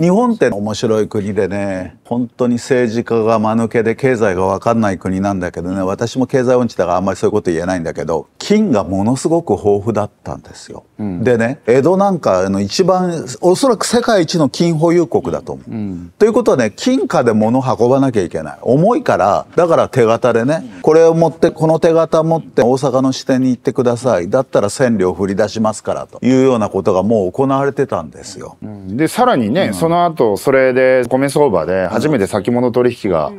日本って面白い国でね本当に政治家が間抜けで経済が分かんない国なんだけどね私も経済音痴だからあんまりそういうこと言えないんだけど金がものすごく豊富だったんですよ、うん、でね江戸なんかの一番おそらく世界一の金保有国だと思う、うん、ということはね金貨で物運ばなきゃいけない重いからだから手形でねこれを持ってこの手形持って大阪の支店に行ってくださいだったら千両振り出しますからというようなことがもう行われてたんですよ、うん、でさらにね、その後それで米相場で初めて先物取引が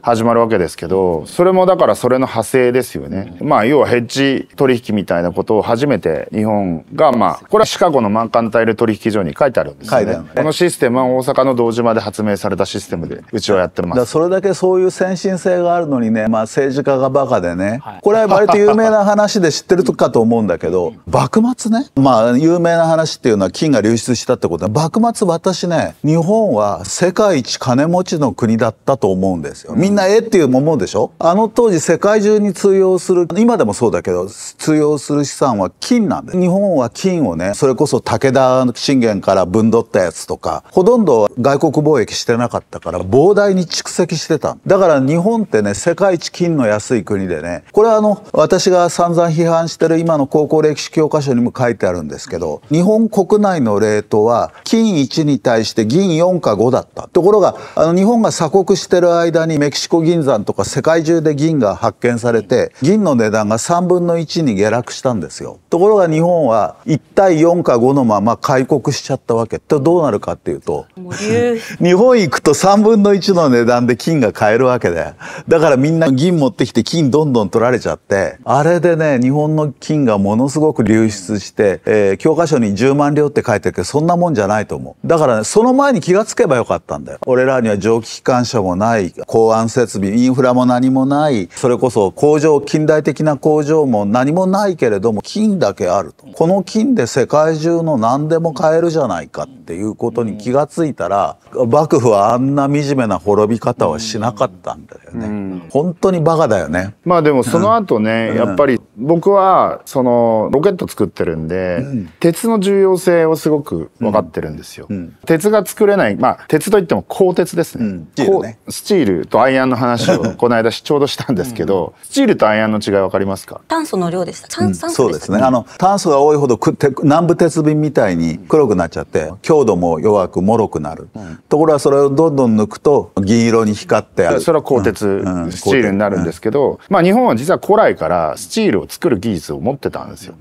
始まるわけですけどそれもだからそれの派生ですよね。まあ要はヘッジ取引みたいなことを初めて日本がまあこれはシカゴのマンカンタイル取引所に書いてあるんですよね。このシステムは大阪の堂島で発明されたシステムでうちはやってます。それだけそういう先進性があるのにね、まあ、政治家がバカでね、これは割と有名な話で知ってるかと思うんだけど幕末ねまあ有名な話っていうのは金が流出したってことは幕末私ね日本は世界一金持ちの国だったと思うんですよみんな絵っていうもんでしょあの当時世界中に通用する今でもそうだけど通用する資産は金なんです日本は金をねそれこそ武田信玄からぶんどったやつとかほとんど外国貿易してなかったから膨大に蓄積してただから日本ってね世界一金の安い国でねこれはあの私が散々批判してる今の高校歴史教科書にも書いてあるんですけど日本国内のレートは金1に対してして銀4か5だったところがあの日本が鎖国してる間にメキシコ銀山とか世界中で銀が発見されて銀の値段が3分の1に下落したんですよところが日本は1対4か5のまま開国しちゃったわけってどうなるかっていうと日本行くと3分の1の値段で金が買えるわけでだからみんな銀持ってきて金どんどん取られちゃってあれでね日本の金がものすごく流出して、えー、教科書に10万両って書いてるけどそんなもんじゃないと思うだから、ね、そその前に気がつけばよかったんだよ。俺らには蒸気機関車もない、港湾設備、インフラも何もない、それこそ工場、近代的な工場も何もないけれども、金だけあると。この金で世界中の何でも買えるじゃないかっていうことに気がついたら、幕府はあんな惨めな滅び方はしなかったんだよね。本当にバカだよね。まあでもその後ね、やっぱり僕はそのロケット作ってるんで、うん、鉄の重要性をすごく分かってるんですよ、うんうん、鉄が作れないまあ鉄といっても鋼鉄ですねね、スチールとアイアンの話を この間ちょうどしたんですけど、スチールとアイアンの違い分かりますか炭素の量でした炭素、そうですねあの炭素が多いほどくて南部鉄瓶みたいに黒くなっちゃって強度も弱くもろくなる、ところはそれをどんどん抜くと銀色に光ってそれは鋼鉄、スチールになるんですけど、まあ日本は実は古来からスチールを作る技術を持ってたんですよ。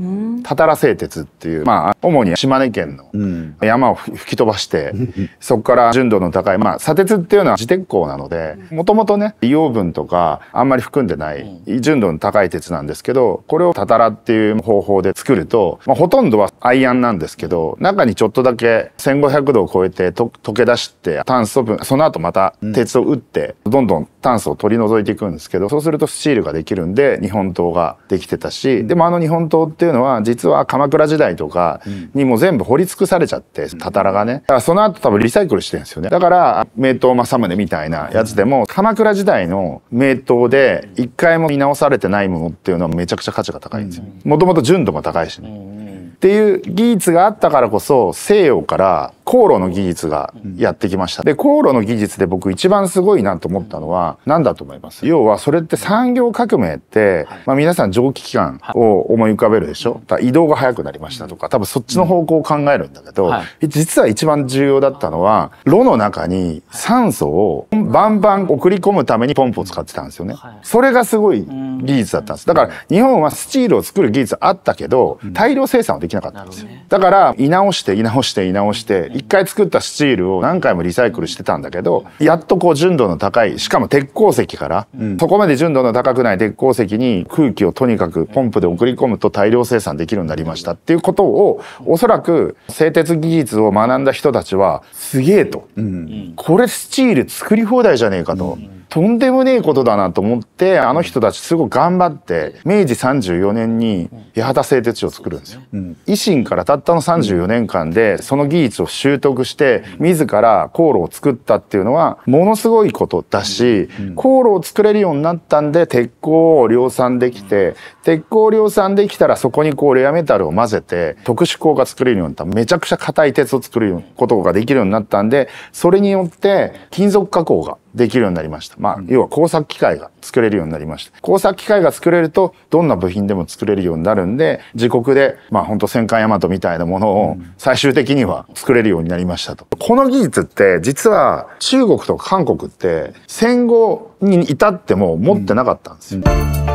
たたら製鉄っていう、まあ、主に島根県の山を吹き飛ばして、そこから純度の高い、まあ、砂鉄っていうのは自鉄鋼なので、もともとね、硫黄分とかあんまり含んでない純度の高い鉄なんですけど、これをたたらっていう方法で作ると、まあ、ほとんどはアイアンなんですけど、中にちょっとだけ1500度を超えてと溶け出して炭素分、その後また鉄を打って、どんどん炭素を取り除いていくんですけど、そうするとスチールができるんで、日本刀ができてたし、でもあの日本刀っていうのは実は鎌倉時代とかにも全部掘り尽くされちゃってたたらがねだからその後多分リサイクルしてるんですよねだから名刀政宗みたいなやつでも鎌倉時代の名刀で一回も見直されてないものっていうのはめちゃくちゃ価値が高いんですよもともと純度も高いしねっていう技術があったからこそ西洋から航路の技術がやってきました。で、航路の技術で僕一番すごいなと思ったのは何だと思います要はそれって産業革命って、まあ、皆さん蒸気機関を思い浮かべるでしょ移動が早くなりましたとか、多分そっちの方向を考えるんだけど、実は一番重要だったのは、炉の中に酸素をバンバン送り込むためにポンプを使ってたんですよね。それがすごい技術だったんです。だから日本はスチールを作る技術あったけど、大量生産はできなかったんですよ。だから、居直して、居直して、居直して、一回作ったスチールを何回もリサイクルしてたんだけどやっとこう純度の高いしかも鉄鉱石から、うん、そこまで純度の高くない鉄鉱石に空気をとにかくポンプで送り込むと大量生産できるようになりましたっていうことをおそらく製鉄技術を学んだ人たちはすげえと、うん、これスチール作り放題じゃねえかと。うんとんでもねえことだなと思ってあの人たちすごい頑張って明治34年に八幡製鉄所を作るんですよ、うん、維新からたったの34年間でその技術を習得して自ら航路を作ったっていうのはものすごいことだし、うんうん、航路を作れるようになったんで鉄鋼を量産できて鉄鋼を量産できたらそこにこうレアメタルを混ぜて特殊鋼が作れるようになっためちゃくちゃ硬い鉄を作ることができるようになったんでそれによって金属加工ができるようになりました。まあ、要は工作機械が作れるようになりました。工作機械が作れると、どんな部品でも作れるようになるんで、自国で、まあ本当戦艦ヤマトみたいなものを最終的には作れるようになりましたと。この技術って、実は中国とか韓国って戦後に至っても持ってなかったんですよ。うん